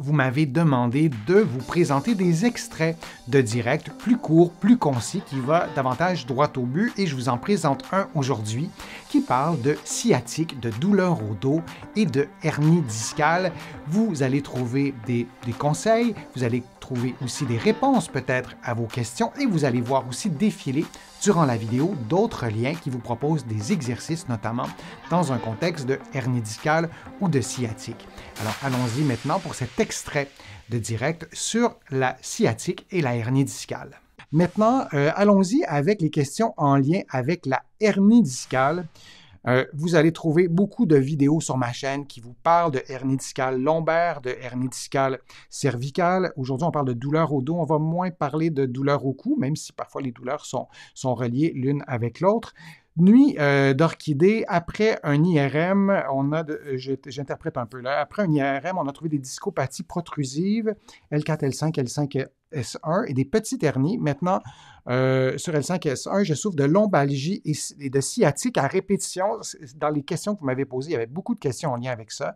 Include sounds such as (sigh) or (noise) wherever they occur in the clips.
vous m'avez demandé de vous présenter des extraits de direct plus courts, plus concis, qui va davantage droit au but et je vous en présente un aujourd'hui qui parle de sciatique, de douleur au dos et de hernie discale. Vous allez trouver des, des conseils, vous allez aussi des réponses peut-être à vos questions et vous allez voir aussi défiler durant la vidéo d'autres liens qui vous proposent des exercices, notamment dans un contexte de hernie discale ou de sciatique. Alors allons-y maintenant pour cet extrait de direct sur la sciatique et la hernie discale. Maintenant, euh, allons-y avec les questions en lien avec la hernie discale. Euh, vous allez trouver beaucoup de vidéos sur ma chaîne qui vous parlent de hernie discale lombaire, de hernie discale cervicale. Aujourd'hui, on parle de douleur au dos. On va moins parler de douleur au cou, même si parfois les douleurs sont reliées l'une avec l'autre. Nuit euh, d'orchidée, après un IRM, on a, euh, j'interprète un peu là, après un IRM, on a trouvé des discopathies protrusives, L4, L5, L5, S1 et des petits hernies. Maintenant, euh, sur L5 S1, je souffre de lombalgie et, de sciatique à répétition. Dans les questions que vous m'avez posées, il y avait beaucoup de questions en lien avec ça.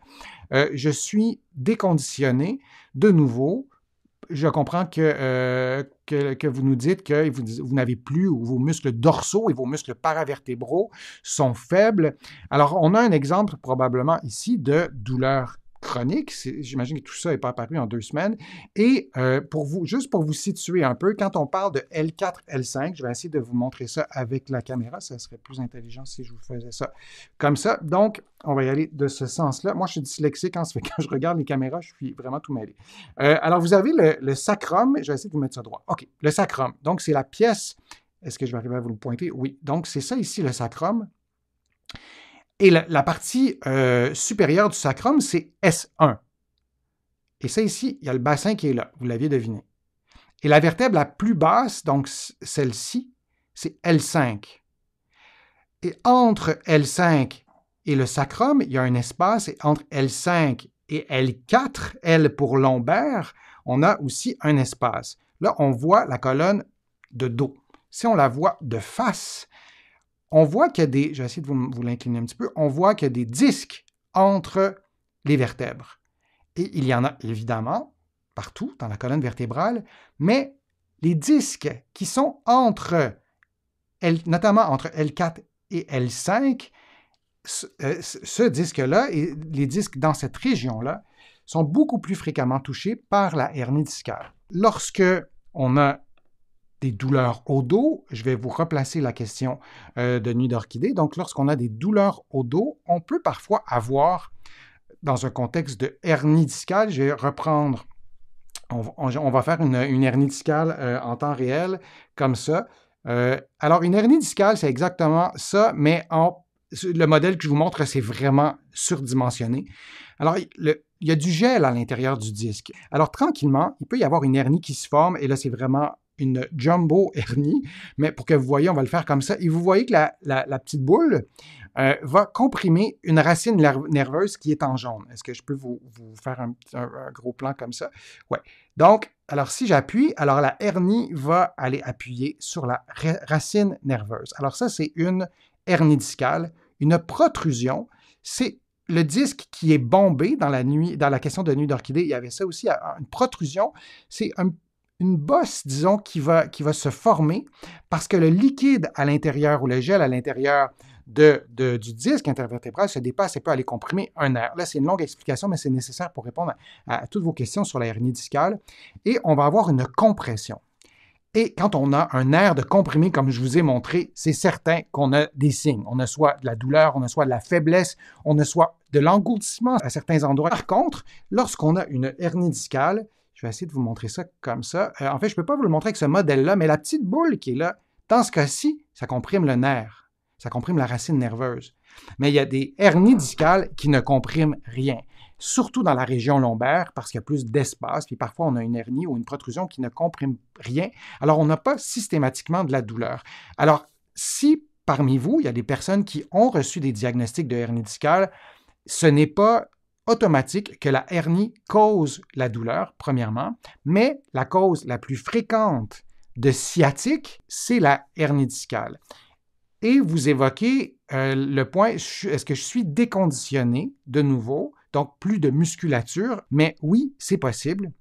je suis déconditionné de nouveau je comprends euh, que, que, vous nous dites que vous, n'avez plus, ou vos muscles dorsaux et vos muscles paravertébraux sont faibles. Alors, on a un exemple probablement ici de douleur chronique. J'imagine que tout ça n'est pas apparu en deux semaines. Et euh, pour vous, juste pour vous situer un peu, quand on parle de L4, L5, je vais essayer de vous montrer ça avec la caméra. Ça serait plus intelligent si je vous faisais ça comme ça. Donc, on va y aller de ce sens-là. Moi, je suis dyslexique, hein, quand je regarde les caméras, je suis vraiment tout mêlé. Euh, alors, vous avez le, le, sacrum. Je vais essayer de vous mettre ça droit. OK, le sacrum. Donc, c'est la pièce. Est-ce que je vais arriver à vous le pointer? Oui. Donc, c'est ça ici, le sacrum. Et la, partie euh, supérieure du sacrum, c'est S1. Et ça ici, il y a le bassin qui est là, vous l'aviez deviné. Et la vertèbre la plus basse, donc celle-ci, c'est L5. Et entre L5 et le sacrum, il y a un espace, et entre L5 et L4, L pour lombaire, on a aussi un espace. Là, on voit la colonne de dos. Si on la voit de face, on voit qu'il y a des, de vous, l'incliner un petit peu, on voit qu'il des disques entre les vertèbres. Et il y en a évidemment partout dans la colonne vertébrale, mais les disques qui sont entre, notamment entre L4 et L5, euh, ce, disque-là et les disques dans cette région-là sont beaucoup plus fréquemment touchés par la hernie discale. Lorsque on a des douleurs au dos, je vais vous replacer la question euh, de Nuit d'Orchidée. Donc, lorsqu'on a des douleurs au dos, on peut parfois avoir, dans un contexte de hernie discale, je vais reprendre, on, va faire une, hernie discale euh, en temps réel, comme ça. Euh, alors, une hernie discale, c'est exactement ça, mais en, le modèle que je vous montre, c'est vraiment surdimensionné. Alors, il y a du gel à l'intérieur du disque. Alors, tranquillement, il peut y avoir une hernie qui se forme, et là, c'est vraiment une jumbo hernie, mais pour que vous voyez, on va le faire comme ça. Et vous voyez que la, petite boule euh, va comprimer une racine nerveuse qui est en jaune. Est-ce que je peux vous, faire un, gros plan comme ça? Oui. Donc, alors si j'appuie, alors la hernie va aller appuyer sur la racine nerveuse. Alors ça, c'est une hernie discale. Une protrusion, c'est le disque qui est bombé dans la nuit, dans la question de nuit d'orchidée, il y avait ça aussi, une protrusion, c'est un une bosse, disons, qui va, se former parce que le liquide à l'intérieur ou le gel à l'intérieur du disque intervertébral se dépasse et peut aller comprimer un air. Là, c'est une longue explication, mais c'est nécessaire pour répondre à, toutes vos questions sur la hernie discale. Et on va avoir une compression. Et quand on a un air de comprimé, comme je vous ai montré, c'est certain qu'on a des signes. On a soit de la douleur, on a soit de la faiblesse, on a soit de l'engourdissement à certains endroits. Par contre, lorsqu'on a une hernie discale, je vais essayer de vous montrer ça comme ça. Euh, en fait, je ne peux pas vous le montrer avec ce modèle-là, mais la petite boule qui est là, dans ce cas-ci, ça comprime le nerf. Ça comprime la racine nerveuse. Mais il y a des hernies discales qui ne compriment rien, surtout dans la région lombaire parce qu'il y a plus d'espace. Puis parfois, on a une hernie ou une protrusion qui ne comprime rien. Alors, on n'a pas systématiquement de la douleur. Alors, si parmi vous, il y a des personnes qui ont reçu des diagnostics de hernie discale, ce n'est pas automatique que la hernie cause la douleur, premièrement, mais la cause la plus fréquente de sciatique, c'est la hernie discale. Et vous évoquez euh, le point, est-ce que je suis déconditionné de nouveau, donc plus de musculature, mais oui, c'est possible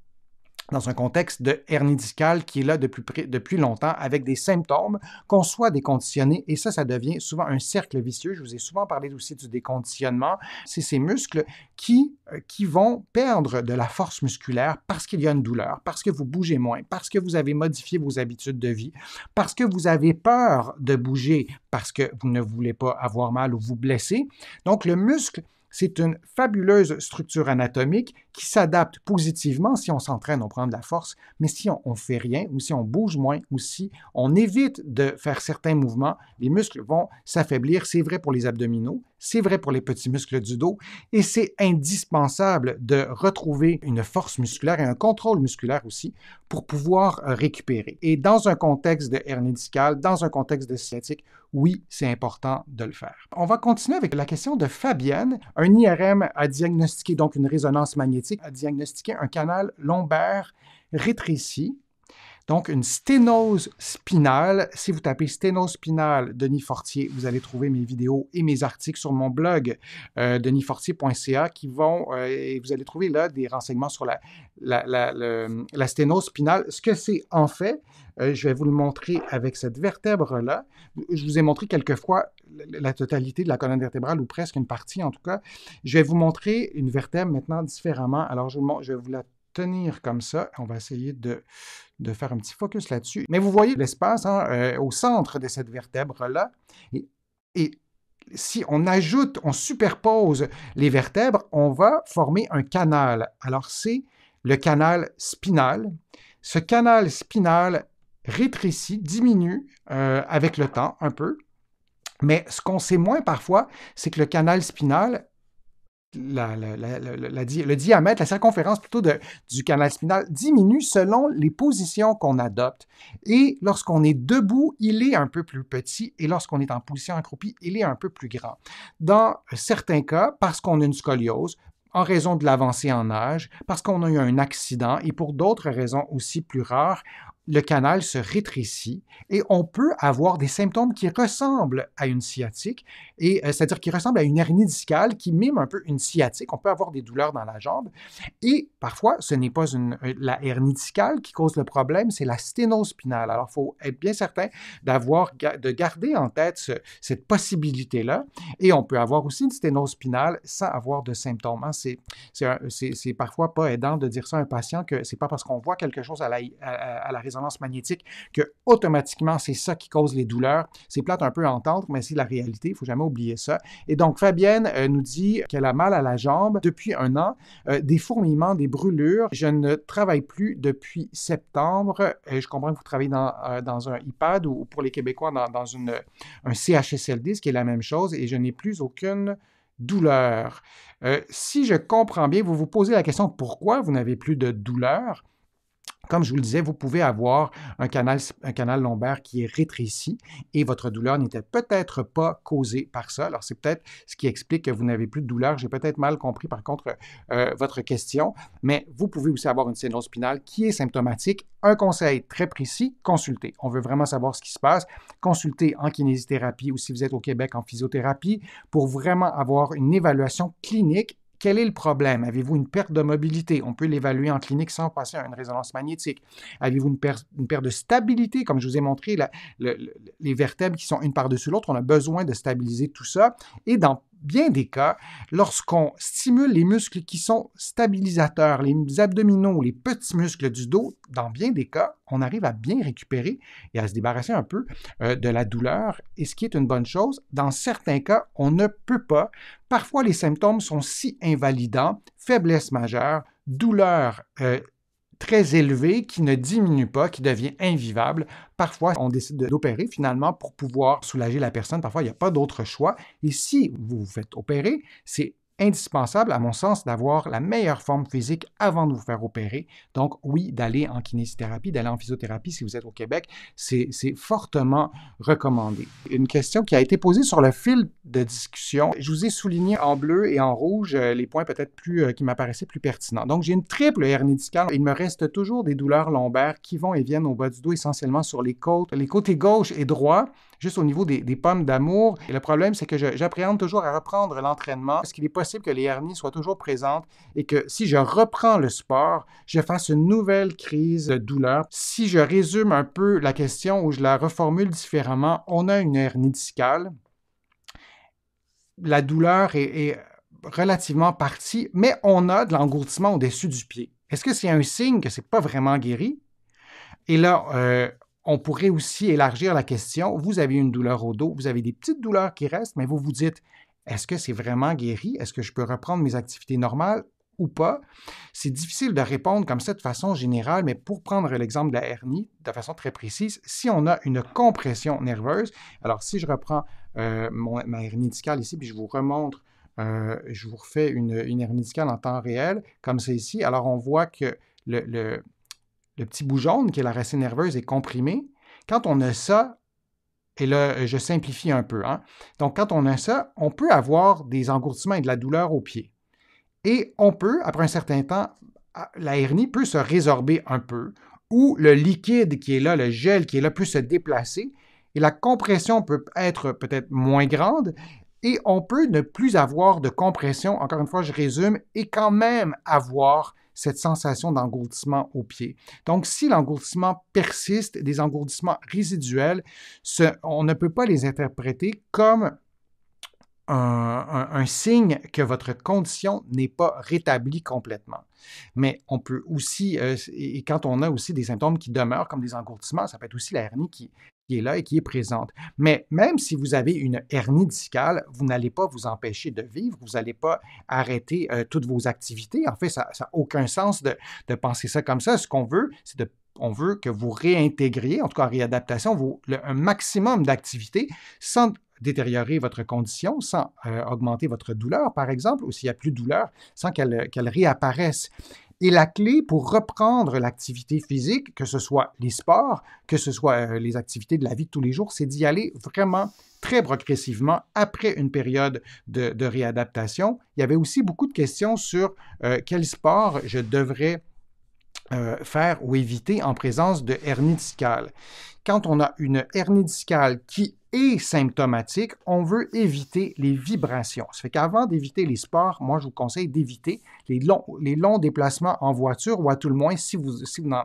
dans un contexte de hernie discale qui est là depuis, depuis longtemps avec des symptômes qu'on soit déconditionné et ça, ça devient souvent un cercle vicieux. Je vous ai souvent parlé aussi du déconditionnement. C'est ces muscles qui, euh, qui vont perdre de la force musculaire parce qu'il y a une douleur, parce que vous bougez moins, parce que vous avez modifié vos habitudes de vie, parce que vous avez peur de bouger, parce que vous ne voulez pas avoir mal ou vous blesser. Donc, le muscle c'est une fabuleuse structure anatomique qui s'adapte positivement si on s'entraîne, on prend de la force, mais si on, ne fait rien ou si on bouge moins ou si on évite de faire certains mouvements, les muscles vont s'affaiblir. C'est vrai pour les abdominaux, c'est vrai pour les petits muscles du dos et c'est indispensable de retrouver une force musculaire et un contrôle musculaire aussi pour pouvoir euh, récupérer. Et dans un contexte de hernie discale, dans un contexte de sciatique, oui, c'est important de le faire. On va continuer avec la question de Fabienne. Un IRM a diagnostiqué donc une résonance magnétique, a diagnostiqué un canal lombaire rétréci donc, une sténose spinale. Si vous tapez sténose spinale Denis Fortier, vous allez trouver mes vidéos et mes articles sur mon blog euh, denisfortier.ca qui vont, euh, et vous allez trouver là des renseignements sur la, la, sténose spinale. Ce que c'est en fait, euh, je vais vous le montrer avec cette vertèbre-là. Je vous ai montré quelquefois la totalité de la colonne vertébrale, ou presque une partie en tout cas. Je vais vous montrer une vertèbre maintenant différemment. Alors, je, je vais vous la tenir comme ça. On va essayer de, faire un petit focus là-dessus. Mais vous voyez l'espace hein, euh, au centre de cette vertèbre-là. Et, si on ajoute, on superpose les vertèbres, on va former un canal. Alors, c'est le canal spinal. Ce canal spinal rétrécit, diminue euh, avec le temps un peu. Mais ce qu'on sait moins parfois, c'est que le canal spinal le diamètre, la circonférence plutôt du canal spinal diminue selon les positions qu'on adopte. Et lorsqu'on est debout, il est un peu plus petit et lorsqu'on est en position accroupie, il est un peu plus grand. Dans certains cas, parce qu'on a une scoliose, en raison de l'avancée en âge, parce qu'on a eu un accident et pour d'autres raisons aussi plus rares, le canal se rétrécit et on peut avoir des symptômes qui ressemblent à une sciatique, et euh, c'est-à-dire qui ressemblent à une hernie discale qui mime un peu une sciatique. On peut avoir des douleurs dans la jambe et parfois ce n'est pas euh, la hernie discale qui cause le problème, c'est la sténose spinale. Alors il faut être bien certain d'avoir de garder en tête cette possibilité là, et on peut avoir aussi une sténose spinale sans avoir de symptômes. Hein. C'est, c'est, parfois pas aidant de dire ça à un patient que c'est pas parce qu'on voit quelque chose à la, à, à la magnétique, que automatiquement, c'est ça qui cause les douleurs. C'est plate un peu à entendre, mais c'est la réalité, il faut jamais oublier ça. Et donc, Fabienne euh, nous dit qu'elle a mal à la jambe depuis un an, euh, des fourmillements, des brûlures. Je ne travaille plus depuis septembre. Euh, je comprends que vous travaillez dans, un iPad ou, pour les Québécois, dans, une, un CHSLD, ce qui est la même chose, et je n'ai plus aucune douleur. si je comprends bien, vous vous posez la question pourquoi vous n'avez plus de douleur. Comme je vous le disais, vous pouvez avoir un canal, un canal lombaire qui est rétréci et votre douleur n'était peut-être pas causée par ça. Alors, c'est peut-être ce qui explique que vous n'avez plus de douleur. J'ai peut-être mal compris, par contre, euh, votre question, mais vous pouvez aussi avoir une syndrome spinale qui est symptomatique. Un conseil très précis, consultez. On veut vraiment savoir ce qui se passe. Consultez en kinésithérapie ou si vous êtes au Québec en physiothérapie pour vraiment avoir une évaluation clinique quel est le problème? Avez-vous une perte de mobilité? On peut l'évaluer en clinique sans passer à une résonance magnétique. Avez-vous une, perte de stabilité? Comme je vous ai montré, les vertèbres qui sont une par-dessus l'autre, on a besoin de stabiliser tout ça. Et dans bien des cas, lorsqu'on stimule les muscles qui sont stabilisateurs, les abdominaux, les petits muscles du dos, dans bien des cas, on arrive à bien récupérer et à se débarrasser un peu euh, de la douleur, et ce qui est une bonne chose. Dans certains cas, on ne peut pas. Parfois, les symptômes sont si invalidants, faiblesse majeure, douleur euh, très élevé qui ne diminue pas, qui devient invivable. Parfois, on décide d'opérer finalement pour pouvoir soulager la personne. Parfois, il n'y a pas d'autre choix. Et si vous vous faites opérer, c'est indispensable, à mon sens, d'avoir la meilleure forme physique avant de vous faire opérer. Donc, oui, d'aller en kinésithérapie, d'aller en physiothérapie si vous êtes au Québec, c'est fortement recommandé. Une question qui a été posée sur le fil de discussion, je vous ai souligné en bleu et en rouge euh, les points peut-être plus euh, qui m'apparaissaient plus pertinents. Donc, j'ai une triple hernie discale. Il me reste toujours des douleurs lombaires qui vont et viennent au bas du dos, essentiellement sur les côtes, les côtés gauche et droit juste au niveau des, pommes d'amour. le problème, c'est que j'appréhende toujours à reprendre l'entraînement parce qu'il est possible que les hernies soient toujours présentes et que si je reprends le sport, je fasse une nouvelle crise de douleur. Si je résume un peu la question ou je la reformule différemment, on a une hernie discale. La douleur est, relativement partie, mais on a de l'engourdissement au-dessus du pied. Est-ce que c'est un signe que c'est pas vraiment guéri? Et là, euh, on pourrait aussi élargir la question. Vous avez une douleur au dos, vous avez des petites douleurs qui restent, mais vous vous dites, est-ce que c'est vraiment guéri? Est-ce que je peux reprendre mes activités normales ou pas? C'est difficile de répondre comme ça de façon générale, mais pour prendre l'exemple de la hernie de façon très précise, si on a une compression nerveuse, alors si je reprends euh, ma hernie discale ici, puis je vous remontre euh, je vous refais une, hernie discale en temps réel, comme c'est ici. Alors, on voit que le, le petit bout jaune qui est la racine nerveuse est comprimé. Quand on a ça, et là, euh, je simplifie un peu. Hein. Donc, quand on a ça, on peut avoir des engourdissements et de la douleur au pied. Et on peut, après un certain temps, ah, la hernie peut se résorber un peu, ou le liquide qui est là, le gel qui est là, peut se déplacer, et la compression peut être peut-être moins grande, et on peut ne plus avoir de compression, encore une fois, je résume, et quand même avoir cette sensation d'engourdissement au pied. Donc, si l'engourdissement persiste, des engourdissements résiduels, on ne peut pas les interpréter comme un, signe que votre condition n'est pas rétablie complètement. Mais on peut aussi, euh, et quand on a aussi des symptômes qui demeurent, comme des engourdissements, ça peut être aussi la hernie qui qui est là et qui est présente. Mais même si vous avez une hernie discale, vous n'allez pas vous empêcher de vivre, vous n'allez pas arrêter euh, toutes vos activités. En fait, ça n'a aucun sens de, penser ça comme ça. Ce qu'on veut, c'est de on veut que vous réintégriez, en tout cas en réadaptation, un maximum d'activités sans détériorer votre condition, sans euh, augmenter votre douleur, par exemple, ou s'il n'y a plus de douleur, sans qu'elle réapparaisse. Et la clé pour reprendre l'activité physique, que ce soit les sports, que ce soit euh, les activités de la vie de tous les jours, c'est d'y aller vraiment très progressivement après une période de, réadaptation. Il y avait aussi beaucoup de questions sur euh, quel sport je devrais euh, faire ou éviter en présence de hernie discale. Quand on a une hernie discale qui est symptomatique, on veut éviter les vibrations. Ça fait qu'avant d'éviter les sports, moi je vous conseille d'éviter les longs, déplacements en voiture ou à tout le moins si vous,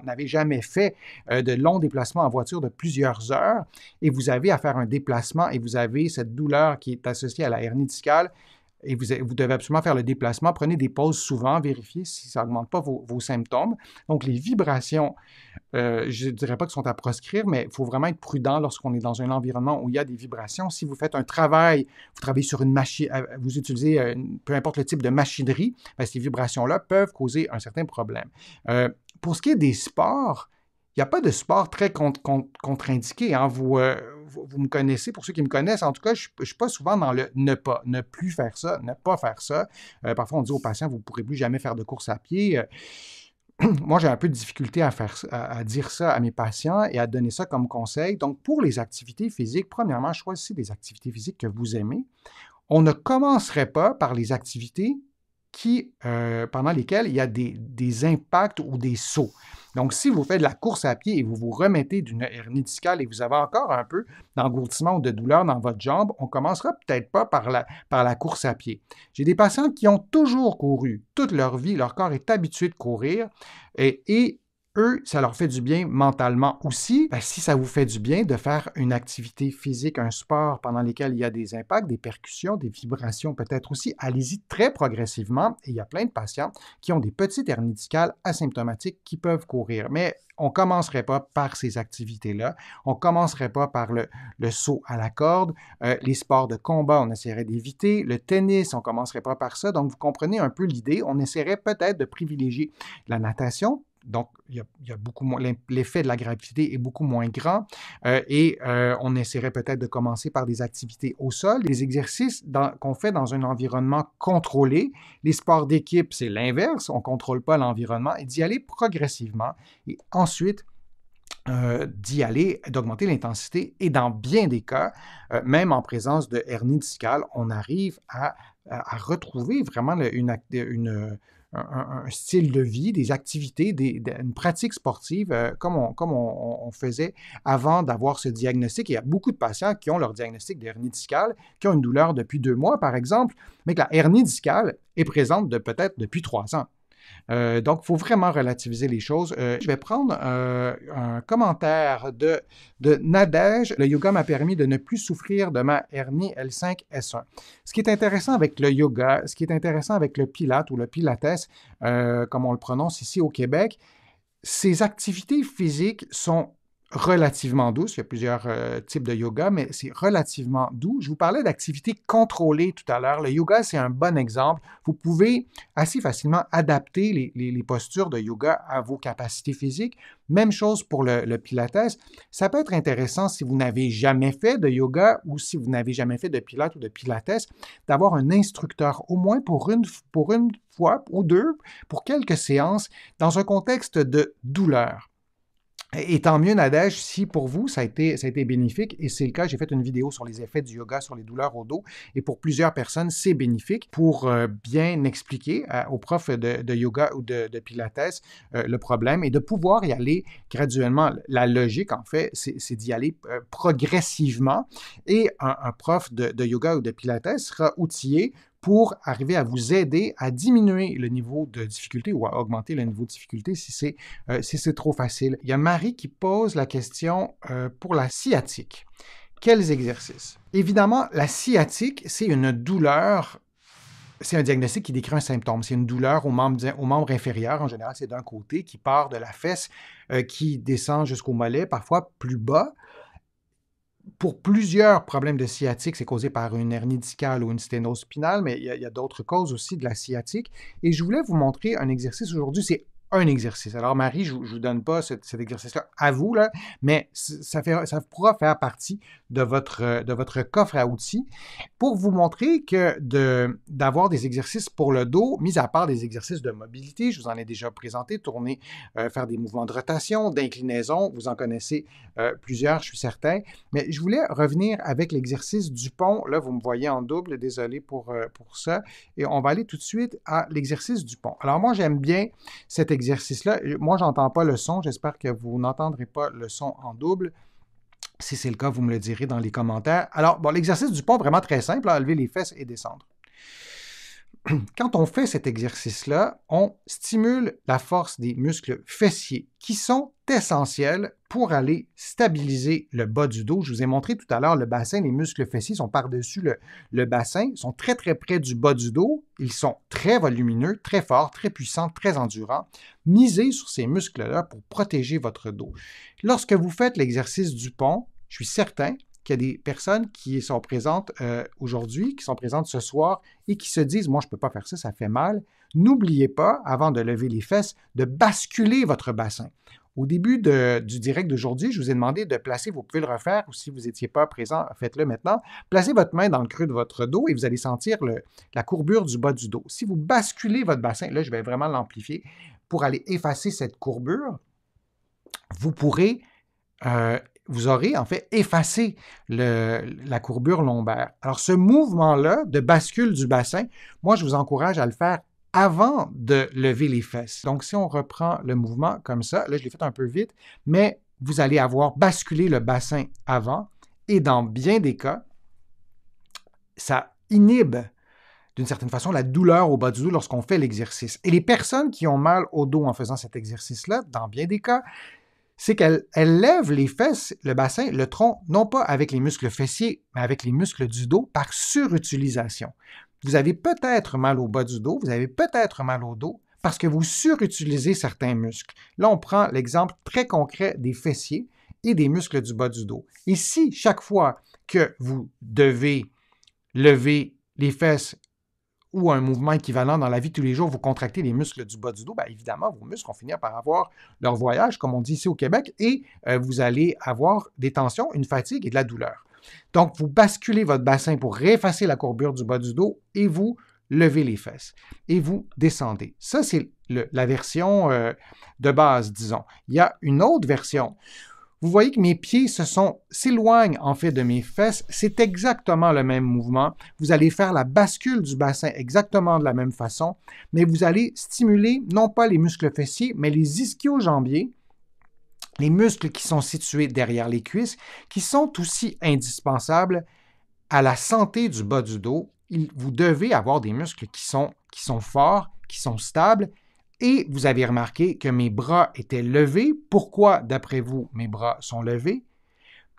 n'avez jamais fait euh, de longs déplacements en voiture de plusieurs heures et vous avez à faire un déplacement et vous avez cette douleur qui est associée à la hernie discale, et vous, devez absolument faire le déplacement. Prenez des pauses souvent, vérifiez si ça n'augmente pas vos, symptômes. Donc, les vibrations, euh, je ne dirais pas qu'elles sont à proscrire, mais il faut vraiment être prudent lorsqu'on est dans un environnement où il y a des vibrations. Si vous faites un travail, vous travaillez sur une machine, euh, vous utilisez euh, peu importe le type de machinerie, ben, ces vibrations-là peuvent causer un certain problème. pour ce qui est des sports, il n'y a pas de sport très contre-indiqué. Hein. Euh, vous, me connaissez, pour ceux qui me connaissent, en tout cas, je ne suis pas souvent dans le ne pas, ne plus faire ça, ne pas faire ça. Euh, parfois, on dit aux patients, vous ne pourrez plus jamais faire de course à pied. Euh, (clears throat) moi, j'ai un peu de difficulté à, à, dire ça à mes patients et à donner ça comme conseil. Donc, pour les activités physiques, premièrement, choisissez des activités physiques que vous aimez. On ne commencerait pas par les activités euh, pendant lesquels il y a des, impacts ou des sauts. Donc, si vous faites de la course à pied et vous vous remettez d'une hernie discale et vous avez encore un peu d'engourdissement ou de douleur dans votre jambe, on commencera peut-être pas par la, course à pied. J'ai des patients qui ont toujours couru toute leur vie, leur corps est habitué de courir et eux, ça leur fait du bien mentalement aussi. si ça vous fait du bien de faire une activité physique, un sport pendant lesquels il y a des impacts, des percussions, des vibrations peut-être aussi, allez-y très progressivement. Et il y a plein de patients qui ont des petites hernies discales asymptomatiques qui peuvent courir. Mais on commencerait pas par ces activités-là. On commencerait pas par le, saut à la corde, euh, les sports de combat, on essaierait d'éviter, le tennis, on ne commencerait pas par ça. Donc, vous comprenez un peu l'idée. On essaierait peut-être de privilégier la natation, donc, il y a, beaucoup moins, l'effet de la gravité est beaucoup moins grand euh, et euh, on essaierait peut-être de commencer par des activités au sol, des exercices qu'on fait dans un environnement contrôlé. Les sports d'équipe, c'est l'inverse, on ne contrôle pas l'environnement et d'y aller progressivement et ensuite euh, d'y aller, d'augmenter l'intensité et dans bien des cas, même en présence de hernie discale, on arrive à, retrouver vraiment une, une, un, style de vie, des activités, des, une pratique sportive euh, comme, on, faisait avant d'avoir ce diagnostic. il y a beaucoup de patients qui ont leur diagnostic d'hernie discale, qui ont une douleur depuis deux mois, par exemple, mais que la hernie discale est présente de peut-être depuis trois ans. Euh, donc, il faut vraiment relativiser les choses. Euh, je vais prendre euh, un commentaire de, de Nadège. Le yoga m'a permis de ne plus souffrir de ma hernie L5-S1. Ce qui est intéressant avec le yoga, ce qui est intéressant avec le pilate ou le pilates, comme on le prononce ici au Québec, ces activités physiques sont relativement douce. Il y a plusieurs euh, types de yoga, mais c'est relativement doux. Je vous parlais d'activités contrôlées tout à l'heure. Le yoga, c'est un bon exemple. Vous pouvez assez facilement adapter les, postures de yoga à vos capacités physiques. Même chose pour le, pilates. Ça peut être intéressant si vous n'avez jamais fait de yoga ou si vous n'avez jamais fait de pilates ou de pilates, d'avoir un instructeur au moins pour une, pour une fois ou deux, pour quelques séances, dans un contexte de douleur. Et tant mieux, Nadège, si pour vous, ça a été, ça a été bénéfique. Et c'est le cas, j'ai fait une vidéo sur les effets du yoga sur les douleurs au dos. Et pour plusieurs personnes, c'est bénéfique pour euh, bien expliquer euh, aux profs de, yoga ou de, pilates euh, le problème et de pouvoir y aller graduellement. La logique, en fait, c'est d'y aller progressivement. Et un, prof de, de yoga ou de pilates sera outillé pour arriver à vous aider à diminuer le niveau de difficulté ou à augmenter le niveau de difficulté si c'est euh, trop facile. Il y a Marie qui pose la question euh, pour la sciatique. Quels exercices? Évidemment, la sciatique, c'est une douleur c'est un diagnostic qui décrit un symptôme. C'est une douleur au membre, au membre inférieur. En général, c'est d'un côté qui part de la fesse, euh, qui descend jusqu'au mollet, parfois plus bas pour plusieurs problèmes de sciatique, c'est causé par une hernie discale ou une sténose spinale, mais il y a, d'autres causes aussi de la sciatique. Et je voulais vous montrer un exercice aujourd'hui, c'est un exercice. Alors, Marie, je ne vous donne pas cet, exercice-là à vous, là, mais ça, ça pourra faire partie de votre, de votre coffre à outils pour vous montrer que d'avoir des exercices pour le dos, mis à part des exercices de mobilité, je vous en ai déjà présenté, tourner, euh, faire des mouvements de rotation, d'inclinaison, vous en connaissez euh, plusieurs, je suis certain, mais je voulais revenir avec l'exercice du pont. Là, vous me voyez en double, désolé pour, euh, pour ça, et on va aller tout de suite à l'exercice du pont. Alors, moi, j'aime bien cet exercice exercice-là, moi, j'entends pas le son. J'espère que vous n'entendrez pas le son en double. Si c'est le cas, vous me le direz dans les commentaires. Alors, bon, l'exercice du pont, vraiment très simple, à hein, lever les fesses et descendre. (clears throat) quand on fait cet exercice-là, on stimule la force des muscles fessiers qui sont essentiels pour aller stabiliser le bas du dos. Je vous ai montré tout à l'heure le bassin, les muscles fessiers sont par-dessus le, bassin, sont très très près du bas du dos, ils sont très volumineux, très forts, très puissants, très endurants. Misez sur ces muscles-là pour protéger votre dos. Lorsque vous faites l'exercice du pont, je suis certain qu'il y a des personnes qui sont présentes euh, aujourd'hui, qui sont présentes ce soir et qui se disent Moi, je ne peux pas faire ça, ça fait mal. N'oubliez pas, avant de lever les fesses, de basculer votre bassin. Au début du direct d'aujourd'hui, je vous ai demandé de placer, vous pouvez le refaire ou si vous n'étiez pas présent, faites-le maintenant. Placez votre main dans le creux de votre dos et vous allez sentir la courbure du bas du dos. Si vous basculez votre bassin, là je vais vraiment l'amplifier pour aller effacer cette courbure, vous pourrez euh, vous aurez en fait effacé la courbure lombaire. Alors ce mouvement-là de bascule du bassin, moi je vous encourage à le faire avant de lever les fesses. Donc si on reprend le mouvement comme ça, là je l'ai fait un peu vite, mais vous allez avoir basculé le bassin avant et dans bien des cas, ça inhibe d'une certaine façon la douleur au bas du dos lorsqu'on fait l'exercice. Et les personnes qui ont mal au dos en faisant cet exercice-là, dans bien des cas, c'est qu'elle elle lève les fesses, le bassin, le tronc, non pas avec les muscles fessiers, mais avec les muscles du dos par surutilisation. Vous avez peut-être mal au bas du dos, vous avez peut-être mal au dos parce que vous surutilisez certains muscles. Là, on prend l'exemple très concret des fessiers et des muscles du bas du dos. Et si chaque fois que vous devez lever les fesses ou un mouvement équivalent dans la vie de tous les jours, vous contractez les muscles du bas du dos, bien évidemment, vos muscles vont finir par avoir leur voyage, comme on dit ici au Québec, et euh, vous allez avoir des tensions, une fatigue et de la douleur. Donc, vous basculez votre bassin pour réeffacer la courbure du bas du dos et vous levez les fesses et vous descendez. Ça, c'est la version euh, de base, disons. Il y a une autre version vous voyez que mes pieds se sont s'éloignent en fait de mes fesses. C'est exactement le même mouvement. Vous allez faire la bascule du bassin exactement de la même façon, mais vous allez stimuler non pas les muscles fessiers, mais les ischio-jambiers, les muscles qui sont situés derrière les cuisses, qui sont aussi indispensables à la santé du bas du dos. Vous devez avoir des muscles qui sont, qui sont forts, qui sont stables et vous avez remarqué que mes bras étaient levés. Pourquoi, d'après vous, mes bras sont levés?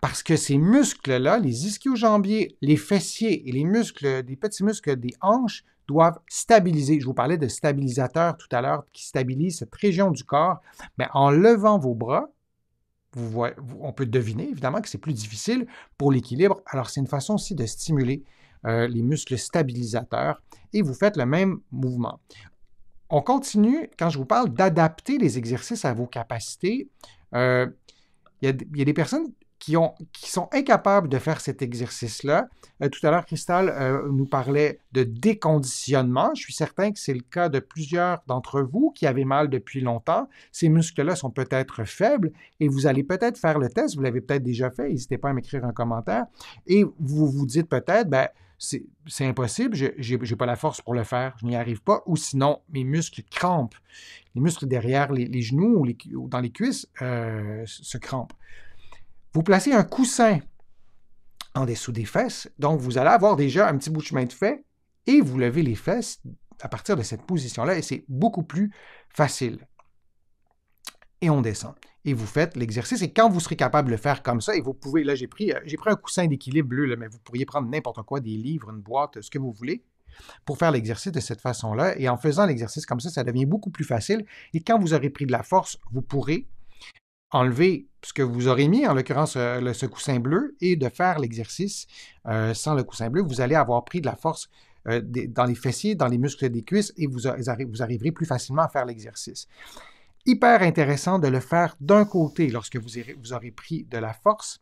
Parce que ces muscles-là, les ischio-jambiers, les fessiers et les muscles, des petits muscles des hanches, doivent stabiliser. Je vous parlais de stabilisateur tout à l'heure qui stabilise cette région du corps. Mais ben, en levant vos bras, on peut deviner évidemment que c'est plus difficile pour l'équilibre. Alors c'est une façon aussi de stimuler euh, les muscles stabilisateurs et vous faites le même mouvement on continue, quand je vous parle d'adapter les exercices à vos capacités, euh, il y, a des personnes qui, sont incapables de faire cet exercice-là. Euh, tout à l'heure, Cristal euh, nous parlait de déconditionnement. Je suis certain que c'est le cas de plusieurs d'entre vous qui avaient mal depuis longtemps. Ces muscles-là sont peut-être faibles et vous allez peut-être faire le test. Vous l'avez peut-être déjà fait. N'hésitez pas à m'écrire un commentaire. Et vous vous dites peut-être, ben, c'est impossible, je n'ai pas la force pour le faire, je n'y arrive pas, ou sinon mes muscles crampent. Les muscles derrière les, genoux ou, dans les cuisses euh, se crampent. Vous placez un coussin en dessous des fesses, donc vous allez avoir déjà un petit bout de chemin de fait et vous levez les fesses à partir de cette position-là et c'est beaucoup plus facile et on descend. Et vous faites l'exercice et quand vous serez capable de le faire comme ça, et vous pouvez, là j'ai pris, euh, j'ai pris un coussin d'équilibre bleu, mais vous pourriez prendre n'importe quoi, des livres, une boîte, ce que vous voulez, pour faire l'exercice de cette façon-là. Et en faisant l'exercice comme ça, ça devient beaucoup plus facile. Et quand vous aurez pris de la force, vous pourrez enlever ce que vous aurez mis, en l'occurrence euh, ce coussin bleu, et de faire l'exercice euh, sans le coussin bleu. Vous allez avoir pris de la force dans les fessiers, dans les muscles des cuisses, et vous, vous arriverez plus facilement à faire l'exercice hyper intéressant de le faire d'un côté lorsque vous, aurez pris de la force.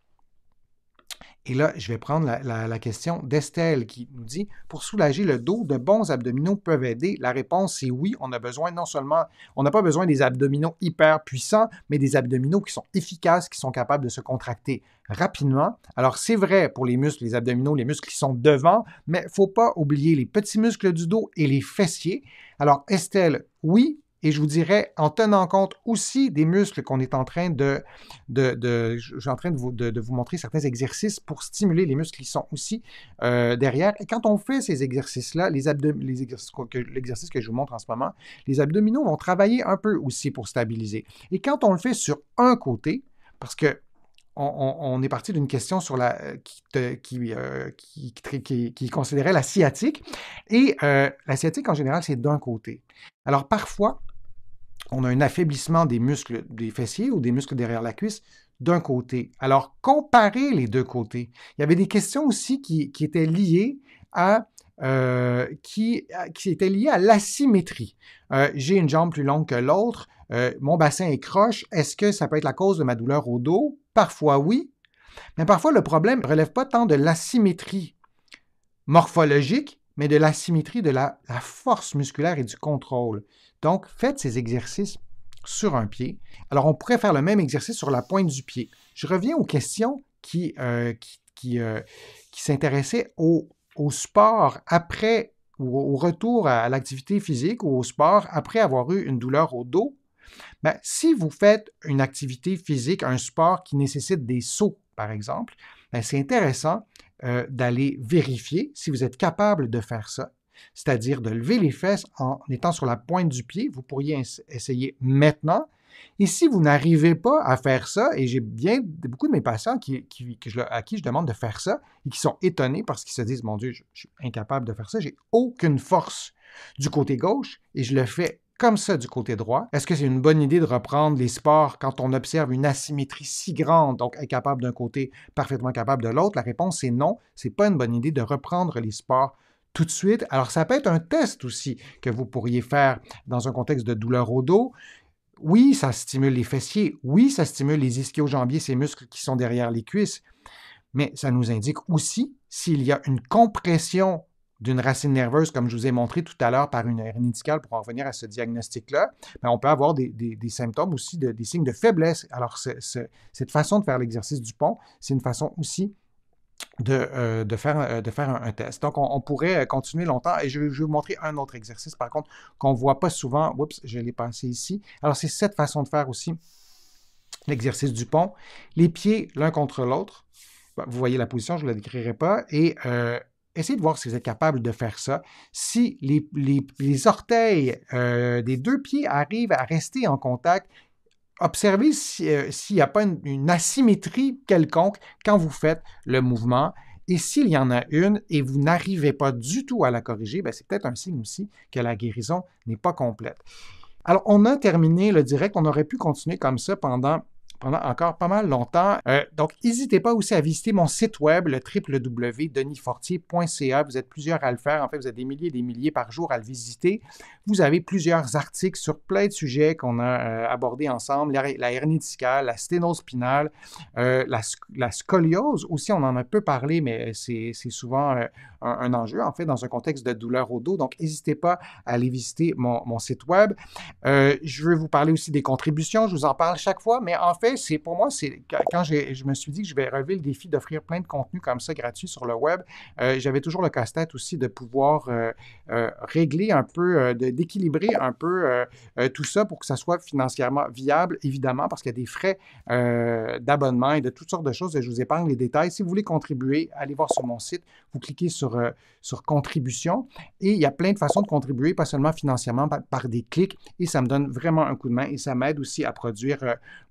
Et là, je vais prendre la, question d'Estelle qui nous dit Pour soulager le dos, de bons abdominaux peuvent aider La réponse c'est oui. On a besoin non seulement, on n'a pas besoin des abdominaux hyper puissants, mais des abdominaux qui sont efficaces, qui sont capables de se contracter rapidement. Alors, c'est vrai pour les muscles, les abdominaux, les muscles qui sont devant, mais il ne faut pas oublier les petits muscles du dos et les fessiers. Alors, Estelle, oui, et je vous dirais, en tenant compte aussi des muscles qu'on est en train de... de, je suis en train de vous, de, vous, montrer certains exercices pour stimuler les muscles qui sont aussi euh, derrière. Et quand on fait ces exercices-là, les, les l'exercice que je vous montre en ce moment, les abdominaux vont travailler un peu aussi pour stabiliser. Et quand on le fait sur un côté, parce que on, est parti d'une question sur la, euh, euh, qui, qui, qui, considérait la sciatique. Et la sciatique, en général, c'est d'un côté. Alors parfois, on a un affaiblissement des muscles des fessiers ou des muscles derrière la cuisse d'un côté. Alors, comparer les deux côtés. Il y avait des questions aussi qui, étaient liées à qui, euh, qui à l'asymétrie. Euh, j'ai une jambe plus longue que l'autre, euh, mon bassin est croche, est-ce que ça peut être la cause de ma douleur au dos? Parfois oui, mais parfois le problème ne relève pas tant de l'asymétrie morphologique mais de la symétrie, de la, force musculaire et du contrôle. Donc, faites ces exercices sur un pied. Alors, on pourrait faire le même exercice sur la pointe du pied. Je reviens aux questions qui, euh, qui, qui, euh, s'intéressaient au, sport après ou au retour à l'activité physique ou au sport après avoir eu une douleur au dos. Ben, si vous faites une activité physique, un sport qui nécessite des sauts, par exemple, ben, c'est intéressant euh, d'aller vérifier si vous êtes capable de faire ça, c'est-à-dire de lever les fesses en étant sur la pointe du pied. Vous pourriez essayer maintenant. Et si vous n'arrivez pas à faire ça, et j'ai bien beaucoup de mes patients à qui je demande de faire ça et qui sont étonnés parce qu'ils se disent Mon Dieu, je, je suis incapable de faire ça, j'ai aucune force du côté gauche et je le fais comme ça du côté droit. Est-ce que c'est une bonne idée de reprendre les sports quand on observe une asymétrie si grande, donc incapable d'un côté, parfaitement capable de l'autre? La réponse est non. C'est pas une bonne idée de reprendre les sports tout de suite. Alors, ça peut être un test aussi que vous pourriez faire dans un contexte de douleur au dos. Oui, ça stimule les fessiers. Oui, ça stimule les ischio-jambiers, ces muscles qui sont derrière les cuisses. Mais ça nous indique aussi s'il y a une compression d'une racine nerveuse, comme je vous ai montré tout à l'heure par une hernie discale, pour en revenir à ce diagnostic-là, ben, on peut avoir des, symptômes aussi, des signes de faiblesse. Alors, cette façon de faire l'exercice du pont, c'est une façon aussi de, faire, euh, de faire euh, un, test. Donc, on, pourrait euh, continuer longtemps et je vais, vous montrer un autre exercice, par contre, qu'on ne voit pas souvent. Oups, je l'ai passé ici. Alors, c'est cette façon de faire aussi l'exercice du pont. Les pieds l'un contre l'autre. Ben, vous voyez la position, je ne la décrirai pas. Et essayez de voir si vous êtes capable de faire ça. Si les, orteils euh, des deux pieds arrivent à rester en contact, observez euh, s'il n'y a pas une, une, asymétrie quelconque quand vous faites le mouvement. Et s'il y en a une et vous n'arrivez pas du tout à la corriger, ben, c'est peut-être un signe aussi que la guérison n'est pas complète. Alors, on a terminé le direct. On aurait pu continuer comme ça pendant pendant encore pas mal longtemps. Euh, donc, n'hésitez pas aussi à visiter mon site web, le www.denisfortier.ca. Vous êtes plusieurs à le faire. En fait, vous êtes des milliers et des milliers par jour à le visiter. Vous avez plusieurs articles sur plein de sujets qu'on a euh, abordés ensemble, la, herniticale, hernie discale, la sténose spinale, euh, la, scoliose aussi, on en a peu parlé, mais c'est souvent un, enjeu, en fait, dans un contexte de douleur au dos. Donc, n'hésitez pas à aller visiter mon, mon site web. je veux vous parler aussi des contributions. Je vous en parle chaque fois, mais en fait, c'est pour moi, c'est quand je me suis dit que je vais relever le défi d'offrir plein de contenu comme ça gratuit sur le web, euh, j'avais toujours le casse-tête aussi de pouvoir euh, euh, régler un peu, d'équilibrer un peu tout ça pour que ça soit financièrement viable, évidemment, parce qu'il y a des frais d'abonnement et de toutes sortes de choses. Je vous épargne les détails. Si vous voulez contribuer, allez voir sur mon site. Vous cliquez sur, sur contribution et il y a plein de façons de contribuer, pas seulement financièrement, par des clics. Et ça me donne vraiment un coup de main et ça m'aide aussi à produire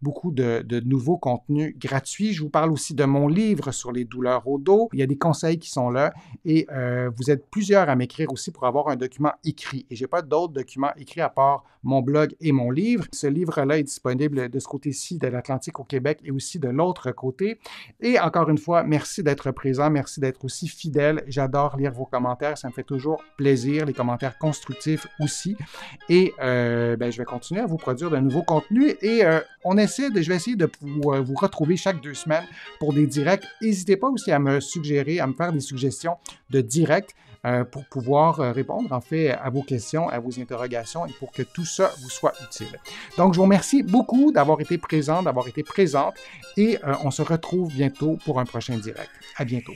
beaucoup de de, nouveaux contenus gratuits. Je vous parle aussi de mon livre sur les douleurs au dos. Il y a des conseils qui sont là et euh, vous êtes plusieurs à m'écrire aussi pour avoir un document écrit. Et je n'ai pas d'autres documents écrits à part mon blog et mon livre. Ce livre-là est disponible de ce côté-ci de l'Atlantique au Québec et aussi de l'autre côté. Et encore une fois, merci d'être présent, merci d'être aussi fidèle. J'adore lire vos commentaires, ça me fait toujours plaisir, les commentaires constructifs aussi. Et euh, ben, je vais continuer à vous produire de nouveaux contenus et euh, on essaie de, je vais essayer de vous retrouver chaque deux semaines pour des directs. N'hésitez pas aussi à me suggérer, à me faire des suggestions de directs euh, pour pouvoir euh, répondre en fait à vos questions, à vos interrogations et pour que tout ça vous soit utile. Donc, je vous remercie beaucoup d'avoir été présent, d'avoir été présente et euh, on se retrouve bientôt pour un prochain direct. À bientôt.